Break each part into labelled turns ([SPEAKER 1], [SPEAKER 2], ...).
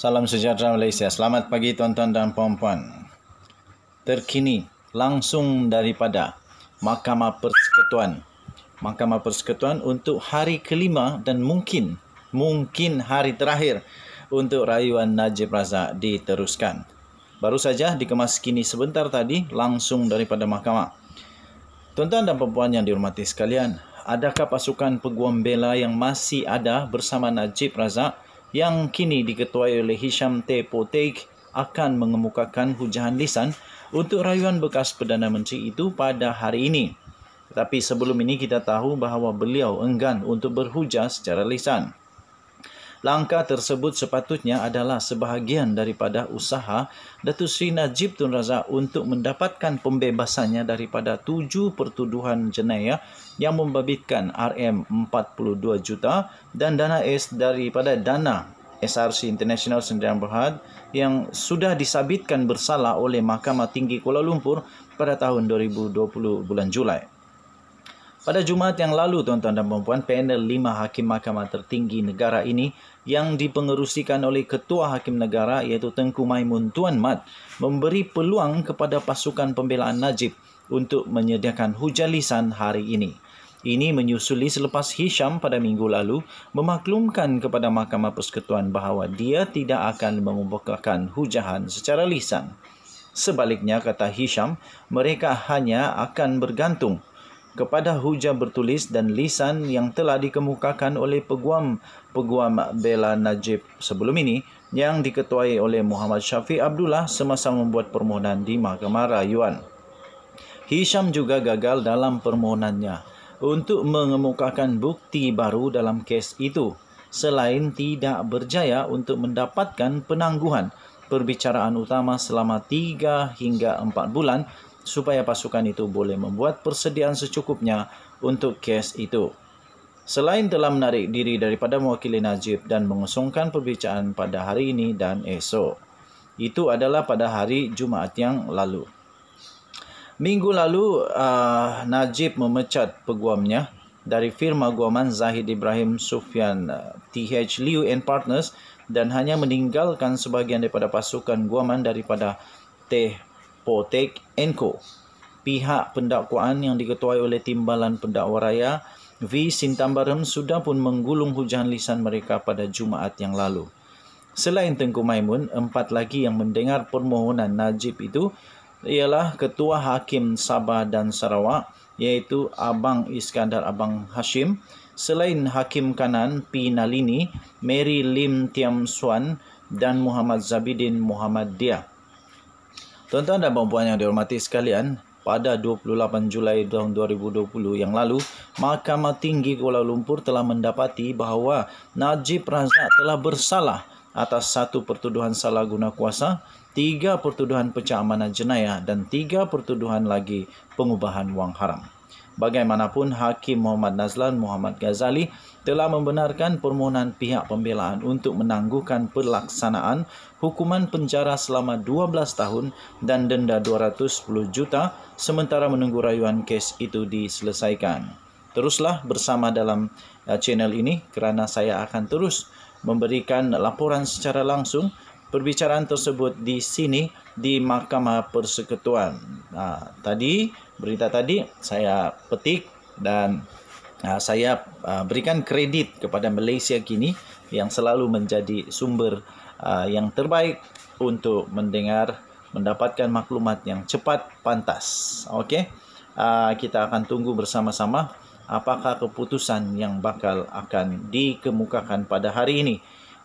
[SPEAKER 1] Salam sejahtera Malaysia. Selamat pagi tuan-tuan dan puan-puan. Terkini langsung daripada Mahkamah Persekutuan. Mahkamah Persekutuan untuk hari kelima dan mungkin mungkin hari terakhir untuk rayuan Najib Razak diteruskan. Baru saja dikemas kini sebentar tadi langsung daripada mahkamah. Tuan-tuan dan puan-puan yang dihormati sekalian, adakah pasukan peguam bela yang masih ada bersama Najib Razak yang kini diketuai oleh Hisham T. Poteik akan mengemukakan hujahan lisan untuk rayuan bekas Perdana Menteri itu pada hari ini. Tetapi sebelum ini kita tahu bahawa beliau enggan untuk berhujah secara lisan. Langkah tersebut sepatutnya adalah sebahagian daripada usaha Datu Seri Najib Tun Razak untuk mendapatkan pembebasannya daripada tujuh pertuduhan jenayah yang membabitkan RM42 juta dan dana S daripada dana SRC International Sdn Bhd yang sudah disabitkan bersalah oleh Mahkamah Tinggi Kuala Lumpur pada tahun 2020 bulan Julai. Pada Jumaat yang lalu, tuan-tuan dan puan panel lima hakim mahkamah tertinggi negara ini yang dipengerusikan oleh Ketua Hakim Negara iaitu Tengku Maimun Tuan Mat memberi peluang kepada pasukan pembelaan Najib untuk menyediakan hujah lisan hari ini. Ini menyusuli selepas Hisham pada minggu lalu memaklumkan kepada Mahkamah Persekutuan bahawa dia tidak akan mengumpulkan hujahan secara lisan. Sebaliknya, kata Hisham, mereka hanya akan bergantung kepada hujah bertulis dan lisan yang telah dikemukakan oleh peguam-peguam bela Najib sebelum ini yang diketuai oleh Muhammad Syafiq Abdullah semasa membuat permohonan di Mahkamah Rayuan. Hisham juga gagal dalam permohonannya untuk mengemukakan bukti baru dalam kes itu selain tidak berjaya untuk mendapatkan penangguhan perbicaraan utama selama 3 hingga 4 bulan supaya pasukan itu boleh membuat persediaan secukupnya untuk kes itu. Selain telah menarik diri daripada mewakili Najib dan mengusungkan perbicaraan pada hari ini dan esok. Itu adalah pada hari Jumaat yang lalu. Minggu lalu, uh, Najib memecat peguamnya dari firma guaman Zahid Ibrahim Sufyan uh, ah, TH Liu and Partners dan hanya meninggalkan sebahagian daripada pasukan guaman daripada Teh Potek Enko. Pihak pendakwaan yang diketuai oleh Timbalan Pendakwa Raya V. Sintambaram sudah pun menggulung hujan lisan mereka pada Jumaat yang lalu. Selain Tengku Maimun, empat lagi yang mendengar permohonan Najib itu ialah Ketua Hakim Sabah dan Sarawak iaitu Abang Iskandar Abang Hashim, selain Hakim Kanan P. Nalini, Mary Lim Tiam Suan dan Muhammad Zabidin Muhammad Diah. Tuan-tuan dan puan yang dihormati sekalian, pada 28 Julai tahun 2020 yang lalu, Mahkamah Tinggi Kuala Lumpur telah mendapati bahawa Najib Razak telah bersalah atas satu pertuduhan salah guna kuasa, tiga pertuduhan pecah amanah jenayah dan tiga pertuduhan lagi pengubahan wang haram. Bagaimanapun, Hakim Muhammad Nazlan Muhammad Ghazali telah membenarkan permohonan pihak pembelaan untuk menangguhkan pelaksanaan hukuman penjara selama 12 tahun dan denda 210 juta sementara menunggu rayuan kes itu diselesaikan. Teruslah bersama dalam eh, channel ini kerana saya akan terus memberikan laporan secara langsung perbicaraan tersebut di sini di Mahkamah Persekutuan. Nah, tadi berita tadi saya petik dan uh, saya uh, berikan kredit kepada Malaysia kini yang selalu menjadi sumber uh, yang terbaik untuk mendengar mendapatkan maklumat yang cepat pantas. Okey. Uh, kita akan tunggu bersama-sama apakah keputusan yang bakal akan dikemukakan pada hari ini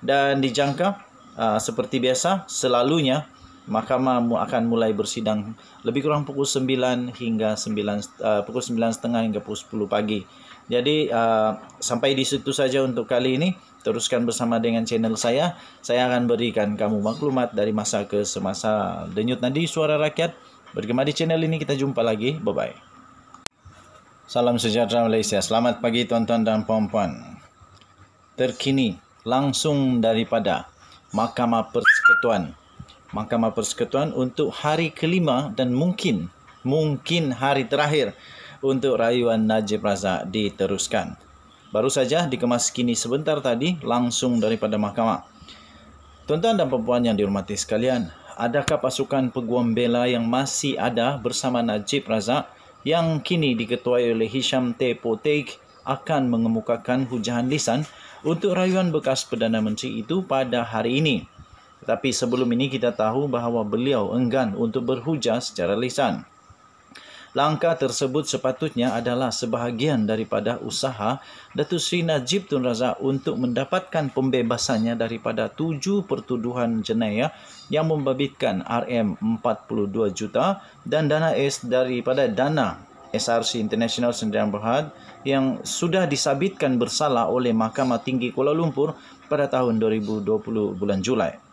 [SPEAKER 1] dan dijangka uh, seperti biasa selalunya mahkamah akan mulai bersidang lebih kurang pukul 9 hingga 9 uh, pukul 9.30 hingga pukul 10 pagi. Jadi uh, sampai di situ saja untuk kali ini. Teruskan bersama dengan channel saya. Saya akan berikan kamu maklumat dari masa ke semasa. Denyut nadi suara rakyat. Bergema di channel ini kita jumpa lagi. Bye bye. Salam sejahtera Malaysia. Selamat pagi tuan-tuan dan puan-puan. Terkini langsung daripada Mahkamah Persekutuan. Mahkamah Persekutuan untuk hari kelima dan mungkin mungkin hari terakhir untuk rayuan Najib Razak diteruskan. Baru saja dikemas kini sebentar tadi langsung daripada mahkamah. Tuan-tuan dan perempuan yang dihormati sekalian, adakah pasukan peguam bela yang masih ada bersama Najib Razak yang kini diketuai oleh Hisham T. Poteik akan mengemukakan hujahan lisan untuk rayuan bekas Perdana Menteri itu pada hari ini? Tetapi sebelum ini kita tahu bahawa beliau enggan untuk berhujah secara lisan. Langkah tersebut sepatutnya adalah sebahagian daripada usaha Datu Seri Najib Tun Razak untuk mendapatkan pembebasannya daripada tujuh pertuduhan jenayah yang membabitkan RM42 juta dan dana S daripada dana SRC International Sdn Bhd yang sudah disabitkan bersalah oleh Mahkamah Tinggi Kuala Lumpur pada tahun 2020 bulan Julai.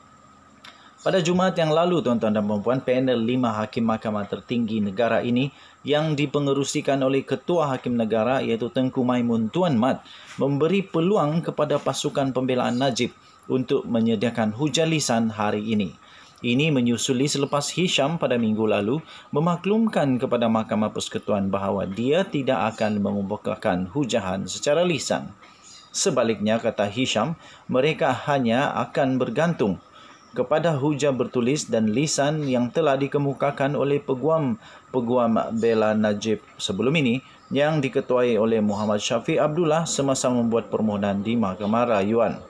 [SPEAKER 1] Pada Jumaat yang lalu, tuan-tuan dan puan panel lima hakim mahkamah tertinggi negara ini yang dipengerusikan oleh Ketua Hakim Negara iaitu Tengku Maimun Tuan Mat memberi peluang kepada pasukan pembelaan Najib untuk menyediakan hujah lisan hari ini. Ini menyusuli selepas Hisham pada minggu lalu memaklumkan kepada Mahkamah Persekutuan bahawa dia tidak akan mengumpulkan hujahan secara lisan. Sebaliknya, kata Hisham, mereka hanya akan bergantung kepada hujah bertulis dan lisan yang telah dikemukakan oleh peguam peguam bela Najib sebelum ini yang diketuai oleh Muhammad Syafiq Abdullah semasa membuat permohonan di Mahkamah Rayuan.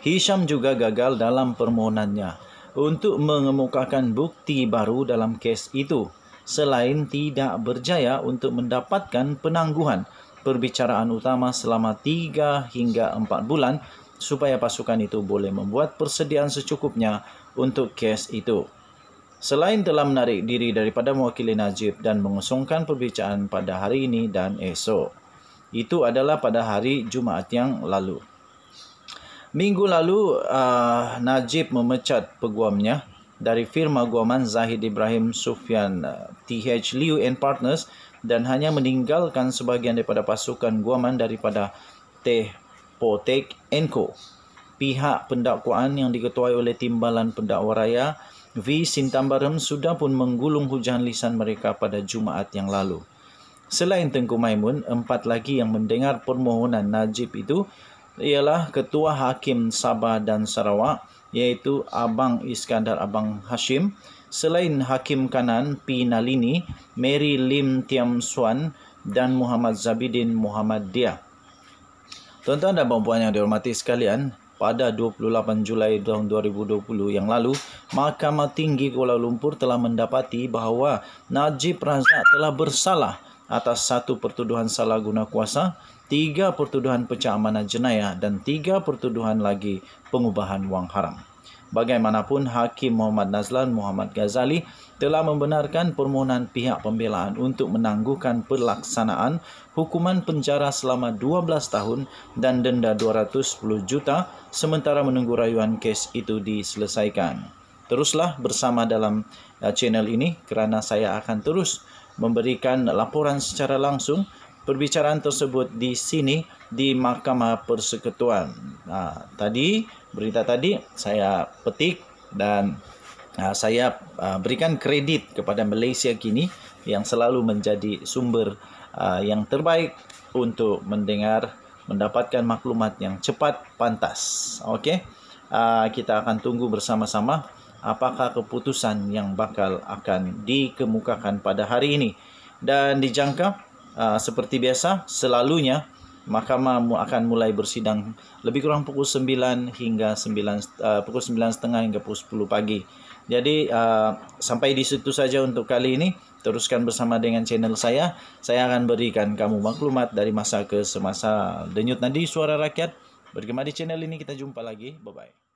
[SPEAKER 1] Hisham juga gagal dalam permohonannya untuk mengemukakan bukti baru dalam kes itu selain tidak berjaya untuk mendapatkan penangguhan perbicaraan utama selama 3 hingga 4 bulan supaya pasukan itu boleh membuat persediaan secukupnya untuk kes itu. Selain telah menarik diri daripada mewakili Najib dan mengusungkan perbicaraan pada hari ini dan esok. Itu adalah pada hari Jumaat yang lalu. Minggu lalu, uh, Najib memecat peguamnya dari firma guaman Zahid Ibrahim Sufyan uh, ah, TH Liu and Partners dan hanya meninggalkan sebahagian daripada pasukan guaman daripada Teh Potek Enko. Pihak pendakwaan yang diketuai oleh Timbalan Pendakwa Raya V. Sintambaram sudah pun menggulung hujan lisan mereka pada Jumaat yang lalu. Selain Tengku Maimun, empat lagi yang mendengar permohonan Najib itu ialah Ketua Hakim Sabah dan Sarawak iaitu Abang Iskandar Abang Hashim selain Hakim Kanan P. Nalini, Mary Lim Tiam Suan dan Muhammad Zabidin Muhammad Diah. Tuan-tuan dan puan yang dihormati sekalian, pada 28 Julai tahun 2020 yang lalu, Mahkamah Tinggi Kuala Lumpur telah mendapati bahawa Najib Razak telah bersalah atas satu pertuduhan salah guna kuasa, tiga pertuduhan pecah amanah jenayah dan tiga pertuduhan lagi pengubahan wang haram. Bagaimanapun, Hakim Muhammad Nazlan Muhammad Ghazali telah membenarkan permohonan pihak pembelaan untuk menangguhkan pelaksanaan hukuman penjara selama 12 tahun dan denda 210 juta sementara menunggu rayuan kes itu diselesaikan. Teruslah bersama dalam eh, channel ini kerana saya akan terus memberikan laporan secara langsung perbicaraan tersebut di sini di Mahkamah Persekutuan. Nah, tadi berita tadi saya petik dan uh, saya uh, berikan kredit kepada Malaysia kini yang selalu menjadi sumber uh, yang terbaik untuk mendengar mendapatkan maklumat yang cepat pantas. Oke, Uh, kita akan tunggu bersama-sama apakah keputusan yang bakal akan dikemukakan pada hari ini dan dijangka uh, seperti biasa selalunya mahkamah akan mulai bersidang lebih kurang pukul 9 hingga 9 uh, eh, pukul 9.30 hingga pukul 10 pagi. Jadi uh, sampai di situ saja untuk kali ini. Teruskan bersama dengan channel saya. Saya akan berikan kamu maklumat dari masa ke semasa. Denyut nadi suara rakyat. Bergema di channel ini kita jumpa lagi. Bye bye.